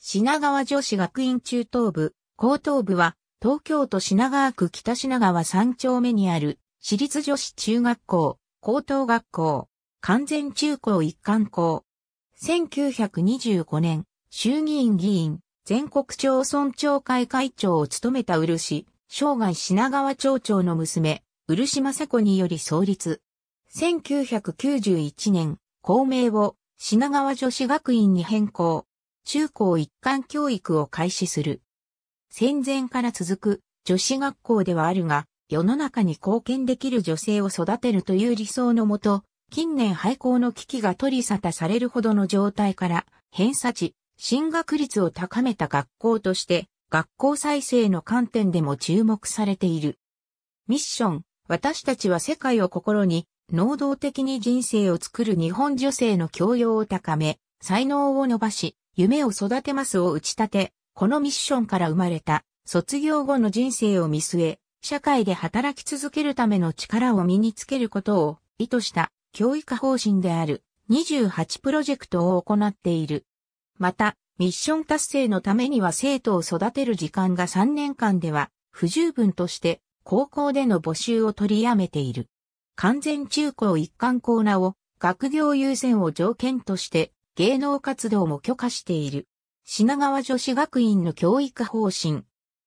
品川女子学院中等部、高等部は、東京都品川区北品川三丁目にある、私立女子中学校、高等学校、完全中高一貫校。1925年、衆議院議員、全国町村長会会長を務めた漆、生涯品川町長の娘、漆雅子により創立。1991年、校名を品川女子学院に変更。中高一貫教育を開始する。戦前から続く女子学校ではあるが、世の中に貢献できる女性を育てるという理想のもと、近年廃校の危機が取り沙汰されるほどの状態から、偏差値、進学率を高めた学校として、学校再生の観点でも注目されている。ミッション、私たちは世界を心に、能動的に人生を作る日本女性の教養を高め、才能を伸ばし、夢を育てますを打ち立て、このミッションから生まれた、卒業後の人生を見据え、社会で働き続けるための力を身につけることを意図した教育方針である28プロジェクトを行っている。また、ミッション達成のためには生徒を育てる時間が3年間では不十分として高校での募集を取りやめている。完全中高一貫コーナを学業優先を条件として芸能活動も許可している。品川女子学院の教育方針。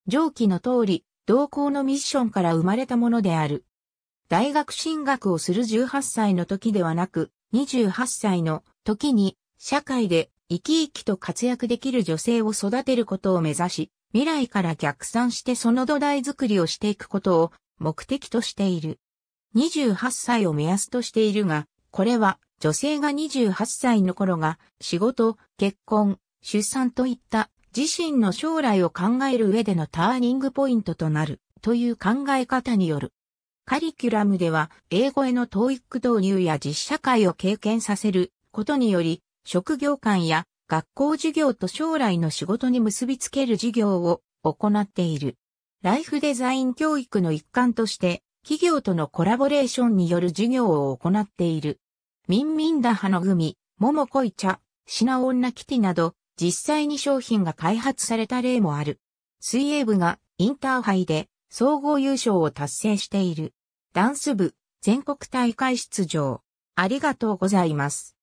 上記の通り、同校のミッションから生まれたものである。大学進学をする18歳の時ではなく、28歳の時に、社会で生き生きと活躍できる女性を育てることを目指し、未来から逆算してその土台づくりをしていくことを目的としている。28歳を目安としているが、これは女性が28歳の頃が仕事、結婚、出産といった自身の将来を考える上でのターニングポイントとなるという考え方による。カリキュラムでは英語への TOEIC 導入や実社会を経験させることにより職業間や学校授業と将来の仕事に結びつける授業を行っている。ライフデザイン教育の一環として企業とのコラボレーションによる授業を行っている。ミンミンダハのグミ、桃恋茶、品女キティなど、実際に商品が開発された例もある。水泳部がインターハイで総合優勝を達成している。ダンス部、全国大会出場。ありがとうございます。